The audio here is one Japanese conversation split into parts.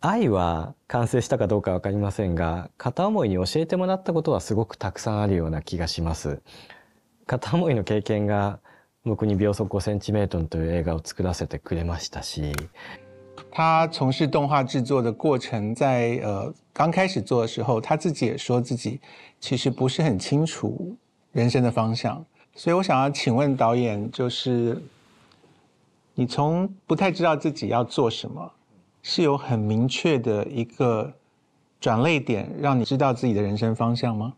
愛は完成したかどうか分かりませんが片思いに教えてもらったことはすごくたくさんあるような気がします片思いの経験が僕に秒速5センチメートルという映画を作らせてくれましたし他从事动画制作的过程在，呃刚开始做的时候，他自己也说自己其实不是很清楚人生的方向，所以我想要请问导演，就是你从不太知道自己要做什么，是有很明确的一个转类点，让你知道自己的人生方向吗？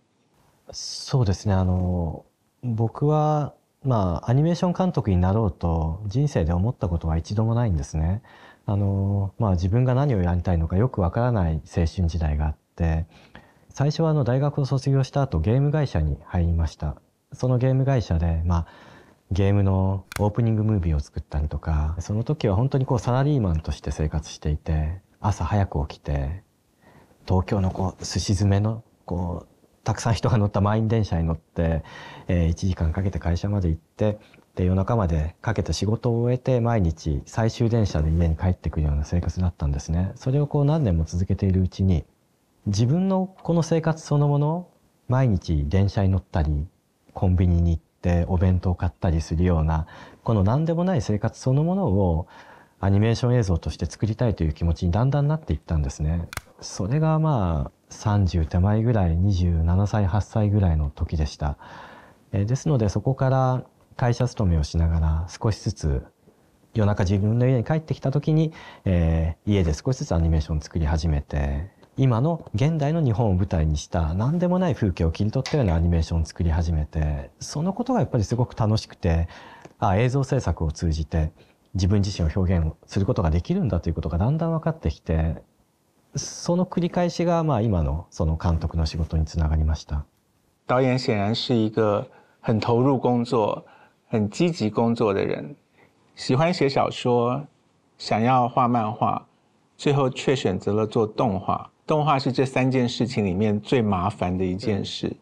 そうですね。あの僕はまあアニメーション監督になろうと人生で思ったことは一度もないんですね。あのまあ自分が何をやりたいのかよくわからない青春時代があって、最初はあの大学を卒業した後ゲーム会社に入りました。そのゲーム会社でまあゲームのオープニングムービーを作ったりとかその時は本当にこうサラリーマンとして生活していて朝早く起きて東京のこう寿司詰めのこうたくさん人が乗った満員電車に乗って、えー、1時間かけて会社まで行ってで夜中までかけて仕事を終えて毎日最終電車で家に帰ってくるような生活だったんですねそれをこう何年も続けているうちに自分のこの生活そのもの毎日電車に乗ったりコンビニに行っってお弁当を買ったりするようなこの何でもない生活そのものをアニメーション映像として作りたいという気持ちにだんだんなっていったんですね。それがまあ30手前ぐらい27歳8歳ぐらいの時でした。えですのでそこから会社勤めをしながら少しずつ夜中自分の家に帰ってきた時に、えー、家で少しずつアニメーションを作り始めて今の現代の日本を舞台にした何でもない風景を切り取ったようなアニメーションを作り始めてそのことがやっぱりすごく楽しくてあ映像制作を通じて自分自身を表現することができるんだということがだんだん分かってきてその繰り返しがまあ今のその監督の仕事につながりました。导演显然是一个很投入工作、很积极工作的人，喜欢写小说，想要画漫画，最后却选择了做动画。动画是这三件事情里面最麻烦的一件事，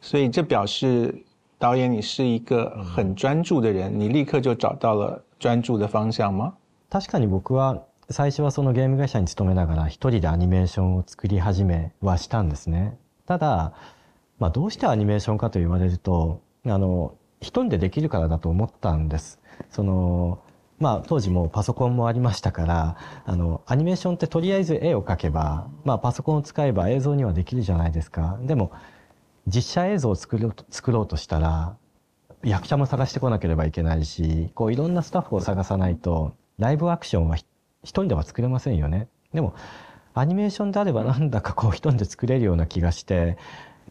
所以这表示导演你是一个很专注的人，你立刻就找到了专注的方向吗？確かに僕は最初はそのゲーム会社に勤めながら一人でアニメーションを作り始めはしたんですね。ただ、まあどうしてアニメーションかと言われると、あの一人でできるからだと思ったんです。そのまあ、当時もパソコンもありましたからあのアニメーションってとりあえず絵を描けば、まあ、パソコンを使えば映像にはできるじゃないですかでも実写映像を作ろうと作ろうとしたら役者も探してこなければいけないしこういろんなスタッフを探さないとライブアクションは一人では作れませんよね。でもアニメーションであればなんだかこう一人で作れるような気がして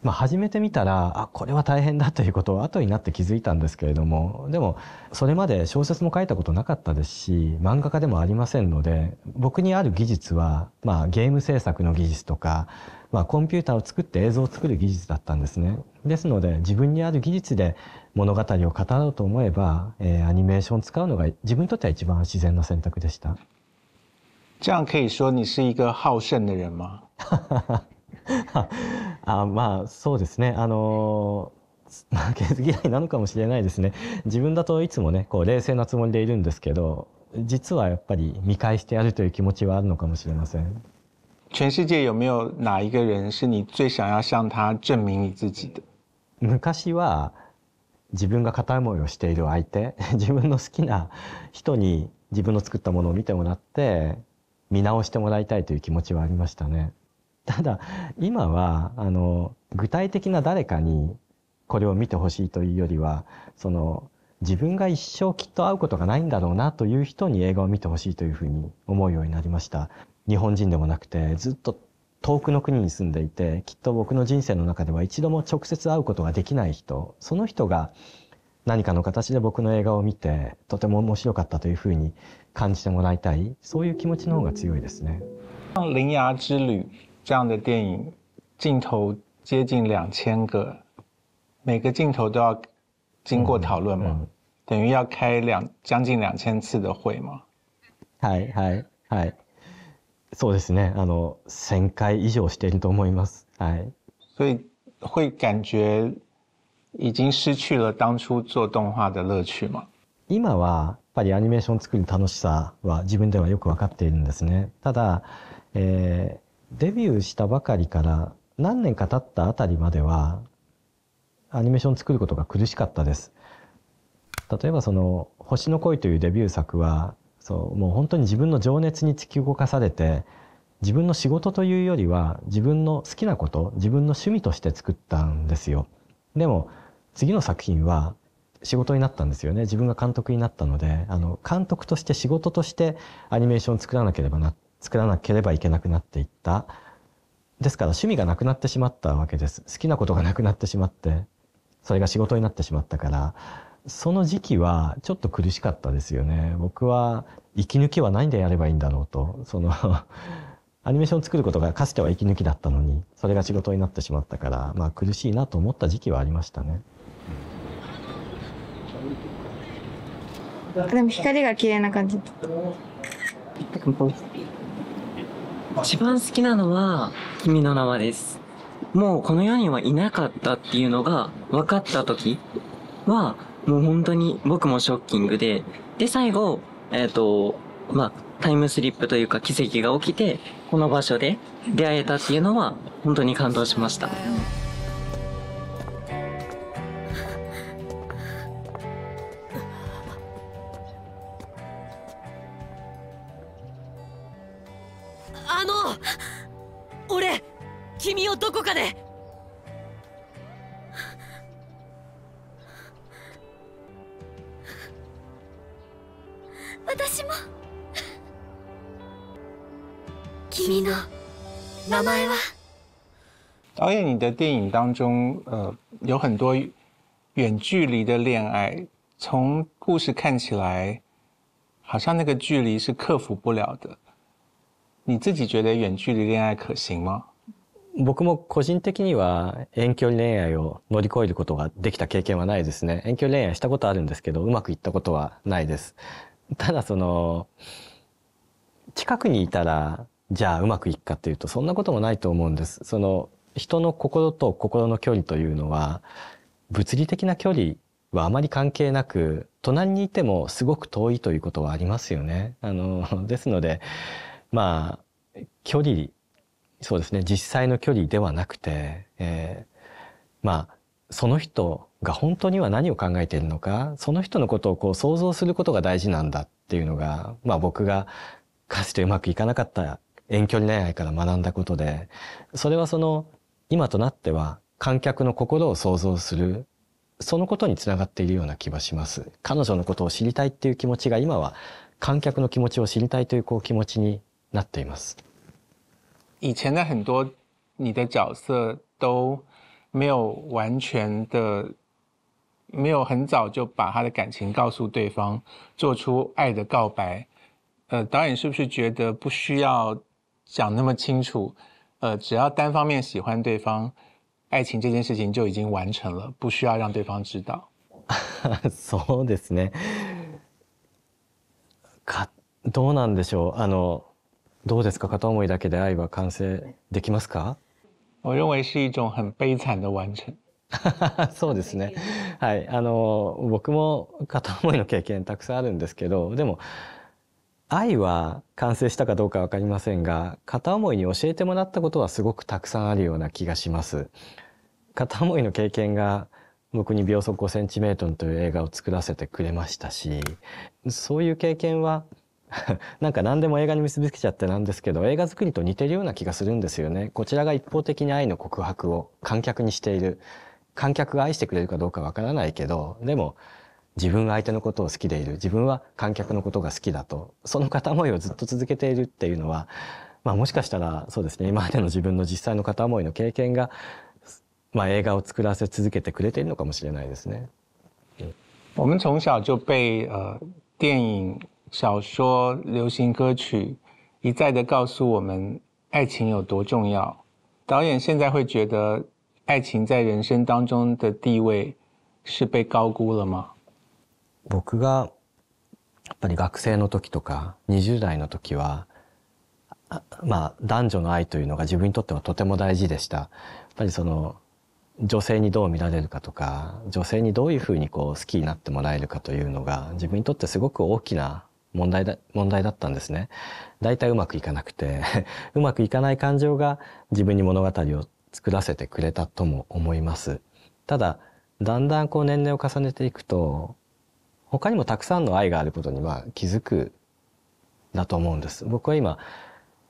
まあ、始めてみたらあこれは大変だということを後になって気づいたんですけれどもでもそれまで小説も書いたことなかったですし漫画家でもありませんので僕にある技術は、まあ、ゲーム制作の技術とか、まあ、コンピューターを作って映像を作る技術だったんですね。ですので自分にある技術で物語を語ろうと思えば、えー、アニメーション使うのが自分にとっては一番自然な選択でした。这样可以说你是一个好胜的人吗？あまあそうですねあの負けず嫌いなのかもしれないですね自分だといつもねこう冷静なつもりでいるんですけど実はやっぱり見返してやるという気持ちはあるのかもしれません。全世界有没有哪一个人是你最想要向他证明你自己的？昔は自分が片思いをしている相手、自分の好きな人に自分の作ったものを見てもらって見直してもらいたいという気持ちはありましたね。ただ、今は、あの、具体的な誰かにこれを見てほしいというよりは、その、自分が一生きっと会うことがないんだろうなという人に映画を見てほしいというふうに思うようになりました。日本人でもなくて、ずっと遠くの国に住んでいて、きっと僕の人生の中では一度も直接会うことができない人、その人が何かの形で僕の映画を見て、とても面白かったというふうに感じてもらいたい、そういう気持ちの方が強いですね。林芽之旅这样的电影镜头接近两千个，每个镜头都要经过讨论吗？等于要开两将近两千次的会吗？是是是，そうですね。あの千回以上していると思います。はい。所以会感觉已经失去了当初做动画的乐趣吗？今はやっぱりアニメーション作りの楽しさは自分たはよくわかっているんですね。ただ、えー。デビューしたばかりから何年か経ったあたりまではアニメーション作ることが苦しかったです。例えばその「星の恋」というデビュー作はそうもう本当に自分の情熱に突き動かされて自分の仕事というよりは自分の好きなこと自分の趣味として作ったんですよ。でも次の作品は仕事になったんですよね自分が監督になったのであの監督として仕事としてアニメーションを作らなければな作らなければいけなくなっていったですから趣味がなくなってしまったわけです好きなことがなくなってしまってそれが仕事になってしまったからその時期はちょっと苦しかったですよね僕は息抜きは何でやればいいんだろうとその アニメーション作ることがかつては息抜きだったのにそれが仕事になってしまったから、まあ、苦しいなと思った時期はありましたね。でも光が綺麗な感じ。一番好きなのは、君の名はです。もうこの世にはいなかったっていうのが分かった時は、もう本当に僕もショッキングで、で、最後、えっ、ー、と、まあ、タイムスリップというか奇跡が起きて、この場所で出会えたっていうのは、本当に感動しました。私も君の名前は导演你的电影当中，呃，有很多远距离的恋爱，从故事看起来，好像那个距离是克服不了的。你自己觉得远距离恋爱可行吗？僕も個人的には遠距離恋愛を乗り越えることができた経験はないですね。遠距離恋愛したことあるんですけど、うまくいったことはないです。ただその近くにいたらじゃあうまくいくかというとそんなこともないと思うんです。その人の心と心の距離というのは物理的な距離はあまり関係なく隣にいてもすごく遠いということはありますよね。あのですのでまあ距離そうですね実際の距離ではなくて、えー、まあその人が本当には何を考えているのかその人のことをこう想像することが大事なんだっていうのが、まあ、僕がかつてうまくいかなかった遠距離恋愛から学んだことでそれはその今となっては観客の心を想像するそのことにつながっているような気はします彼女のことを知りたいっていう気持ちが今は観客の気持ちを知りたいというこう気持ちになっています以前的很多你的角色都没有完全的没有很早就把他的感情告诉对方，做出爱的告白。呃，导演是不是觉得不需要讲那么清楚？呃，只要单方面喜欢对方，爱情这件事情就已经完成了，不需要让对方知道。そうですね。かどうなんでしょうあのどうですか片想だけで愛は完成できますか？我认为是一种很悲惨的完成。そうですね。はい。あの、僕も片思いの経験たくさんあるんですけど、でも、愛は完成したかどうかわかりませんが、片思いに教えてもらったことはすごくたくさんあるような気がします。片思いの経験が僕に秒速5センチメートルという映画を作らせてくれましたし、そういう経験は なんか何でも映画に結びつけちゃってなんですけど、映画作りと似てるような気がするんですよね。こちらが一方的に愛の告白を観客にしている。観客が愛してくれるかどうかわからないけどでも自分は相手のことを好きでいる自分は観客のことが好きだとその片思いをずっと続けているっていうのは、まあ、もしかしたらそうですね今までの自分の実際の片思いの経験が、まあ、映画を作らせ続けてくれているのかもしれないですね。我们从小就被呃电影、小说、流行歌曲一再的告诉我们爱情有多重要。导演现在会觉得爱情在人生当中的地位是被高估了吗？僕がやっぱり学生の時とか20代の時はまあ男女の愛というのが自分にとってはとても大事でした。やっぱりその女性にどう見られるかとか女性にどういうふうにこう好きになってもらえるかというのが自分にとってすごく大きな問題だ問題だったんですね。大体うまくいかなくて うまくいかない感情が自分に物語を作らせてくれたとも思います。ただ、だんだんこう年齢を重ねていくと、他にもたくさんの愛があることには気づくだと思うんです。僕は今、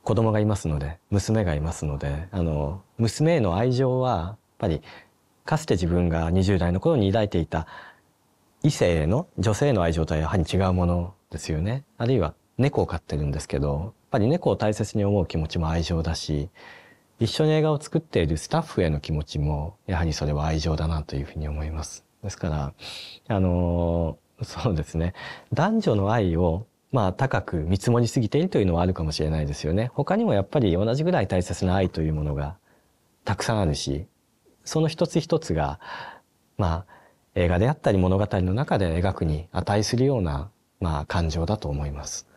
子供がいますので、娘がいますので、あの、娘への愛情は、やっぱり、かつて自分が20代の頃に抱いていた異性への、女性への愛情とはやはり違うものですよね。あるいは、猫を飼ってるんですけど、やっぱり猫を大切に思う気持ちも愛情だし、一緒に映画を作っているスタッフへの気持ちもやはりそれは愛情だなというふうに思います。ですからあの そうですね男女の愛をまあ高く見積もりすぎているというのはあるかもしれないですよね。他にもやっぱり同じぐらい大切な愛というものがたくさんあるしその一つ一つがまあ映画であったり物語の中で描くに値するような、まあ、感情だと思います。